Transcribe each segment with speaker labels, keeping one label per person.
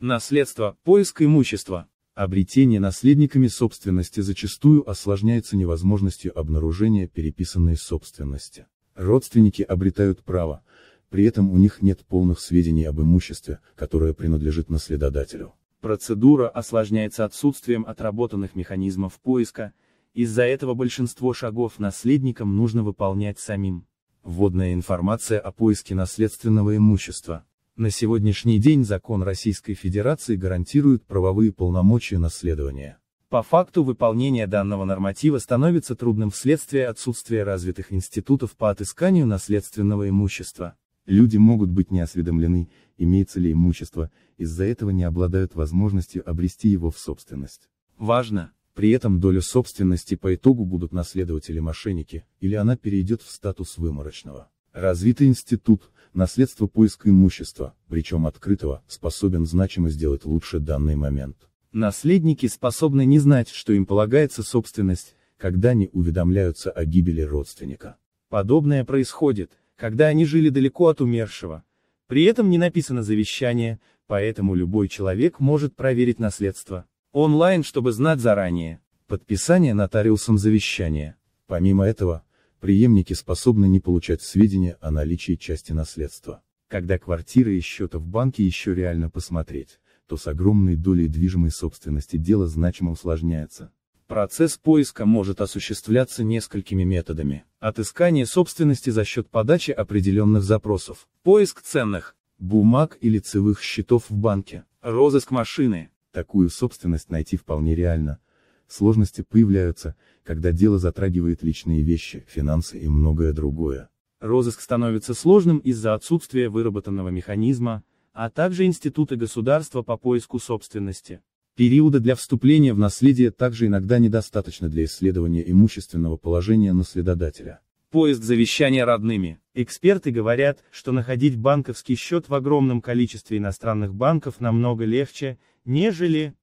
Speaker 1: Наследство, поиск имущества. Обретение наследниками собственности зачастую осложняется невозможностью обнаружения переписанной собственности. Родственники обретают право, при этом у них нет полных сведений об имуществе, которое принадлежит наследодателю. Процедура осложняется отсутствием отработанных механизмов поиска, из-за этого большинство шагов наследникам нужно выполнять самим. Вводная информация о поиске наследственного имущества. На сегодняшний день закон Российской Федерации гарантирует правовые полномочия наследования. По факту выполнение данного норматива становится трудным вследствие отсутствия развитых институтов по отысканию наследственного имущества. Люди могут быть не осведомлены, имеется ли имущество, из-за этого не обладают возможностью обрести его в собственность. Важно, при этом долю собственности по итогу будут наследователи-мошенники, или она перейдет в статус выморочного. Развитый институт, наследство поиска имущества, причем открытого, способен значимо сделать лучше данный момент. Наследники способны не знать, что им полагается собственность, когда они уведомляются о гибели родственника. Подобное происходит, когда они жили далеко от умершего. При этом не написано завещание, поэтому любой человек может проверить наследство. Онлайн, чтобы знать заранее. Подписание нотариусом завещания. Помимо этого, преемники способны не получать сведения о наличии части наследства. Когда квартиры и счета в банке еще реально посмотреть, то с огромной долей движимой собственности дело значимо усложняется. Процесс поиска может осуществляться несколькими методами. Отыскание собственности за счет подачи определенных запросов. Поиск ценных, бумаг и лицевых счетов в банке. Розыск машины. Такую собственность найти вполне реально, Сложности появляются, когда дело затрагивает личные вещи, финансы и многое другое. Розыск становится сложным из-за отсутствия выработанного механизма, а также института государства по поиску собственности. Периода для вступления в наследие также иногда недостаточно для исследования имущественного положения наследодателя. Поиск завещания родными. Эксперты говорят, что находить банковский счет в огромном количестве иностранных банков намного легче, нежели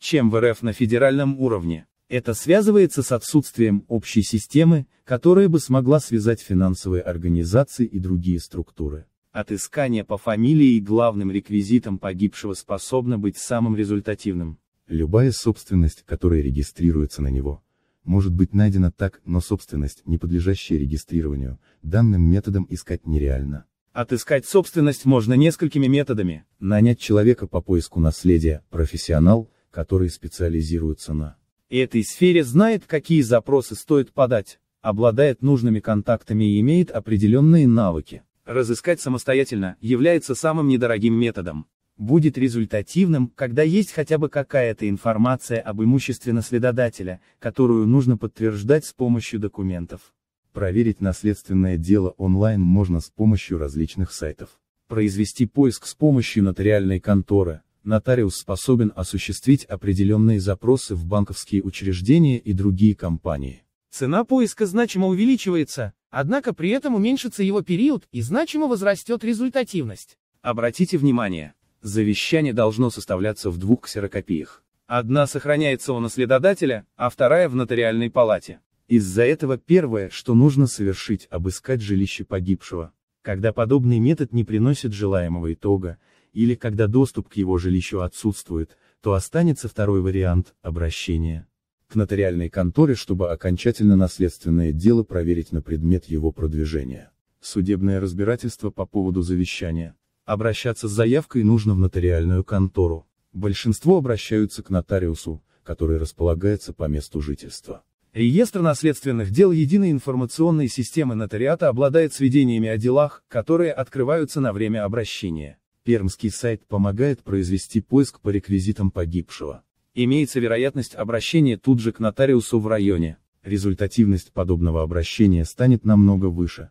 Speaker 1: чем в РФ на федеральном уровне. Это связывается с отсутствием общей системы, которая бы смогла связать финансовые организации и другие структуры. Отыскание по фамилии и главным реквизитам погибшего способно быть самым результативным. Любая собственность, которая регистрируется на него, может быть найдена так, но собственность, не подлежащая регистрированию, данным методом искать нереально. Отыскать собственность можно несколькими методами. Нанять человека по поиску наследия, профессионал – которые специализируются на этой сфере, знает, какие запросы стоит подать, обладает нужными контактами и имеет определенные навыки. Разыскать самостоятельно является самым недорогим методом. Будет результативным, когда есть хотя бы какая-то информация об имуществе наследодателя, которую нужно подтверждать с помощью документов. Проверить наследственное дело онлайн можно с помощью различных сайтов. Произвести поиск с помощью нотариальной конторы, нотариус способен осуществить определенные запросы в банковские учреждения и другие компании. Цена поиска значимо увеличивается, однако при этом уменьшится его период и значимо возрастет результативность. Обратите внимание, завещание должно составляться в двух ксерокопиях. Одна сохраняется у наследодателя, а вторая в нотариальной палате. Из-за этого первое, что нужно совершить, обыскать жилище погибшего. Когда подобный метод не приносит желаемого итога, или когда доступ к его жилищу отсутствует, то останется второй вариант – обращение к нотариальной конторе, чтобы окончательно наследственное дело проверить на предмет его продвижения. Судебное разбирательство по поводу завещания. Обращаться с заявкой нужно в нотариальную контору. Большинство обращаются к нотариусу, который располагается по месту жительства. Реестр наследственных дел единой информационной системы нотариата обладает сведениями о делах, которые открываются на время обращения. Пермский сайт помогает произвести поиск по реквизитам погибшего. Имеется вероятность обращения тут же к нотариусу в районе. Результативность подобного обращения станет намного выше.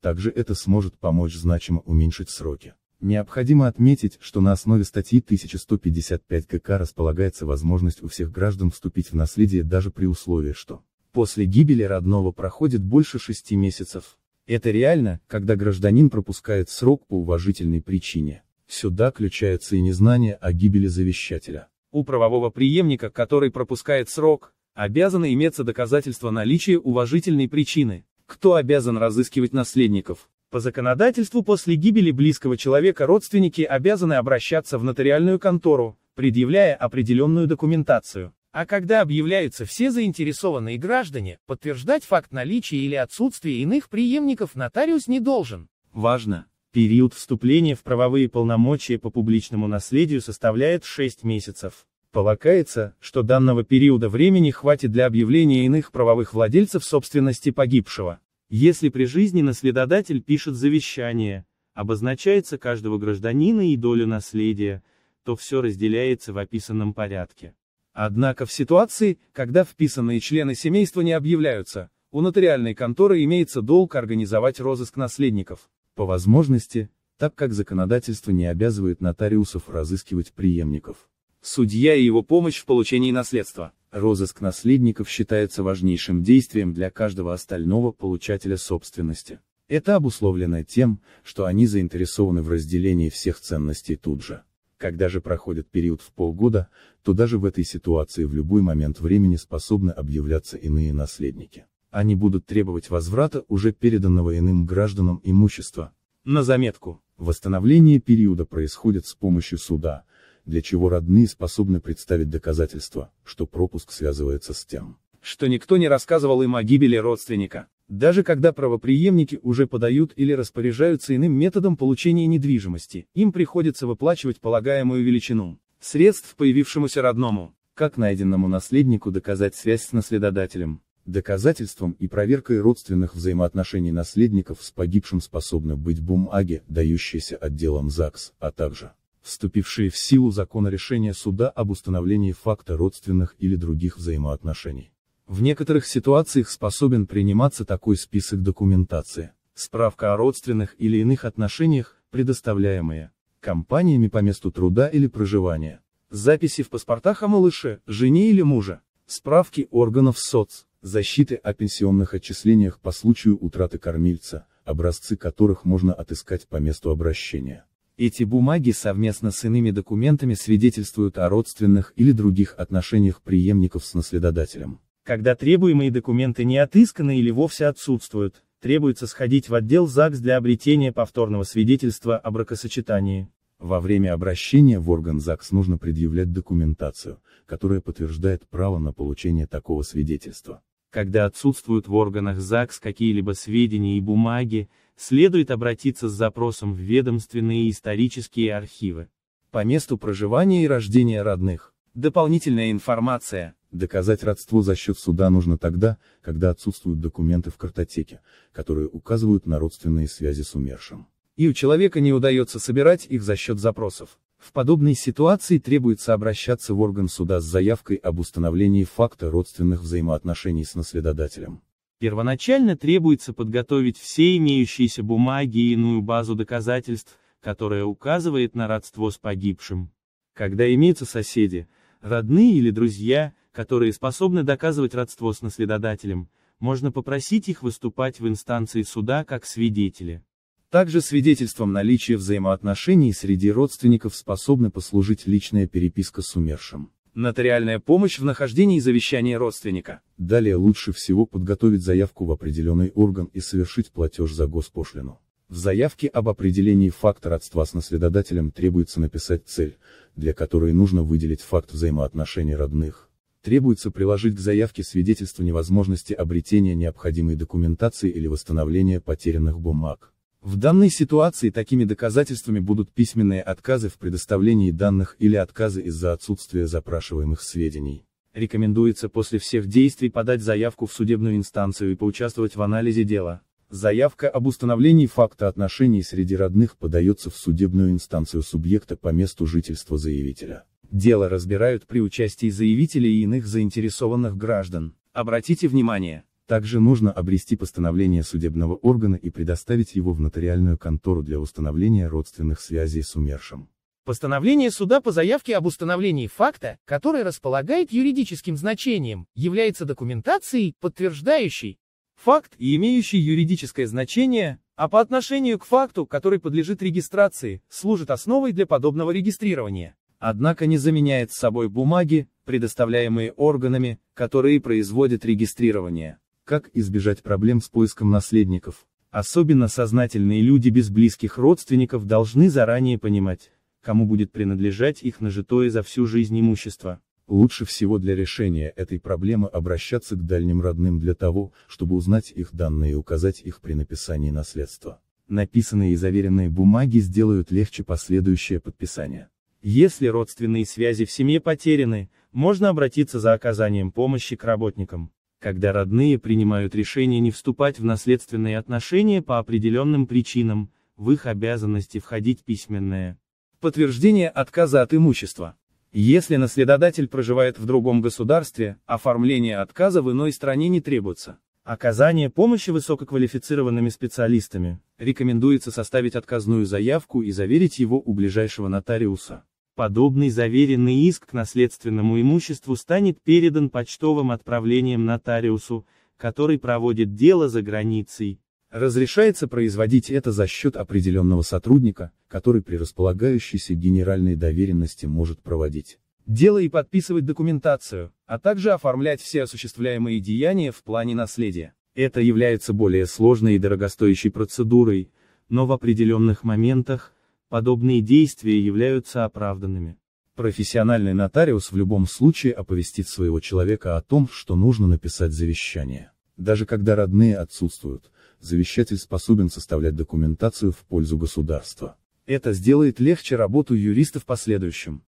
Speaker 1: Также это сможет помочь значимо уменьшить сроки. Необходимо отметить, что на основе статьи 1155 КК располагается возможность у всех граждан вступить в наследие даже при условии, что после гибели родного проходит больше шести месяцев. Это реально, когда гражданин пропускает срок по уважительной причине. Сюда включается и незнание о гибели завещателя. У правового преемника, который пропускает срок, обязаны иметься доказательства наличия уважительной причины. Кто обязан разыскивать наследников? По законодательству после гибели близкого человека родственники обязаны обращаться в нотариальную контору, предъявляя определенную документацию. А когда объявляются все заинтересованные граждане, подтверждать факт наличия или отсутствия иных преемников нотариус не должен. Важно, Период вступления в правовые полномочия по публичному наследию составляет 6 месяцев. Полагается, что данного периода времени хватит для объявления иных правовых владельцев собственности погибшего. Если при жизни наследодатель пишет завещание, обозначается каждого гражданина и доля наследия, то все разделяется в описанном порядке. Однако в ситуации, когда вписанные члены семейства не объявляются, у нотариальной конторы имеется долг организовать розыск наследников. По возможности, так как законодательство не обязывает нотариусов разыскивать преемников. Судья и его помощь в получении наследства. Розыск наследников считается важнейшим действием для каждого остального получателя собственности. Это обусловлено тем, что они заинтересованы в разделении всех ценностей тут же. Когда же проходит период в полгода, то даже в этой ситуации в любой момент времени способны объявляться иные наследники они будут требовать возврата уже переданного иным гражданам имущества. На заметку, восстановление периода происходит с помощью суда, для чего родные способны представить доказательства, что пропуск связывается с тем, что никто не рассказывал им о гибели родственника. Даже когда правоприемники уже подают или распоряжаются иным методом получения недвижимости, им приходится выплачивать полагаемую величину средств появившемуся родному. Как найденному наследнику доказать связь с наследодателем? Доказательством и проверкой родственных взаимоотношений наследников с погибшим способны быть бумаги, дающиеся отделом ЗАГС, а также вступившие в силу закона решения суда об установлении факта родственных или других взаимоотношений. В некоторых ситуациях способен приниматься такой список документации. Справка о родственных или иных отношениях, предоставляемые компаниями по месту труда или проживания. Записи в паспортах о малыше, жене или муже. Справки органов соц Защиты о пенсионных отчислениях по случаю утраты кормильца, образцы которых можно отыскать по месту обращения. Эти бумаги совместно с иными документами свидетельствуют о родственных или других отношениях преемников с наследодателем. Когда требуемые документы не отысканы или вовсе отсутствуют, требуется сходить в отдел ЗАГС для обретения повторного свидетельства о бракосочетании. Во время обращения в орган ЗАГС нужно предъявлять документацию, которая подтверждает право на получение такого свидетельства. Когда отсутствуют в органах ЗАГС какие-либо сведения и бумаги, следует обратиться с запросом в ведомственные исторические архивы. По месту проживания и рождения родных. Дополнительная информация. Доказать родство за счет суда нужно тогда, когда отсутствуют документы в картотеке, которые указывают на родственные связи с умершим. И у человека не удается собирать их за счет запросов. В подобной ситуации требуется обращаться в орган суда с заявкой об установлении факта родственных взаимоотношений с наследодателем. Первоначально требуется подготовить все имеющиеся бумаги и иную базу доказательств, которая указывает на родство с погибшим. Когда имеются соседи, родные или друзья, которые способны доказывать родство с наследодателем, можно попросить их выступать в инстанции суда как свидетели. Также свидетельством наличия взаимоотношений среди родственников способны послужить личная переписка с умершим. Нотариальная помощь в нахождении завещания родственника. Далее лучше всего подготовить заявку в определенный орган и совершить платеж за госпошлину. В заявке об определении фактора родства с наследодателем требуется написать цель, для которой нужно выделить факт взаимоотношений родных. Требуется приложить к заявке свидетельство невозможности обретения необходимой документации или восстановления потерянных бумаг. В данной ситуации такими доказательствами будут письменные отказы в предоставлении данных или отказы из-за отсутствия запрашиваемых сведений. Рекомендуется после всех действий подать заявку в судебную инстанцию и поучаствовать в анализе дела. Заявка об установлении факта отношений среди родных подается в судебную инстанцию субъекта по месту жительства заявителя. Дело разбирают при участии заявителей и иных заинтересованных граждан. Обратите внимание, также нужно обрести постановление судебного органа и предоставить его в нотариальную контору для установления родственных связей с умершим. Постановление суда по заявке об установлении факта, который располагает юридическим значением, является документацией, подтверждающей факт и имеющий юридическое значение, а по отношению к факту, который подлежит регистрации, служит основой для подобного регистрирования. Однако не заменяет собой бумаги, предоставляемые органами, которые производят регистрирование как избежать проблем с поиском наследников. Особенно сознательные люди без близких родственников должны заранее понимать, кому будет принадлежать их нажитое за всю жизнь имущество. Лучше всего для решения этой проблемы обращаться к дальним родным для того, чтобы узнать их данные и указать их при написании наследства. Написанные и заверенные бумаги сделают легче последующее подписание. Если родственные связи в семье потеряны, можно обратиться за оказанием помощи к работникам когда родные принимают решение не вступать в наследственные отношения по определенным причинам, в их обязанности входить письменное подтверждение отказа от имущества. Если наследодатель проживает в другом государстве, оформление отказа в иной стране не требуется. Оказание помощи высококвалифицированными специалистами рекомендуется составить отказную заявку и заверить его у ближайшего нотариуса. Подобный заверенный иск к наследственному имуществу станет передан почтовым отправлением нотариусу, который проводит дело за границей. Разрешается производить это за счет определенного сотрудника, который при располагающейся генеральной доверенности может проводить дело и подписывать документацию, а также оформлять все осуществляемые деяния в плане наследия. Это является более сложной и дорогостоящей процедурой, но в определенных моментах, подобные действия являются оправданными. Профессиональный нотариус в любом случае оповестит своего человека о том, что нужно написать завещание. Даже когда родные отсутствуют, завещатель способен составлять документацию в пользу государства. Это сделает легче работу юриста в последующем.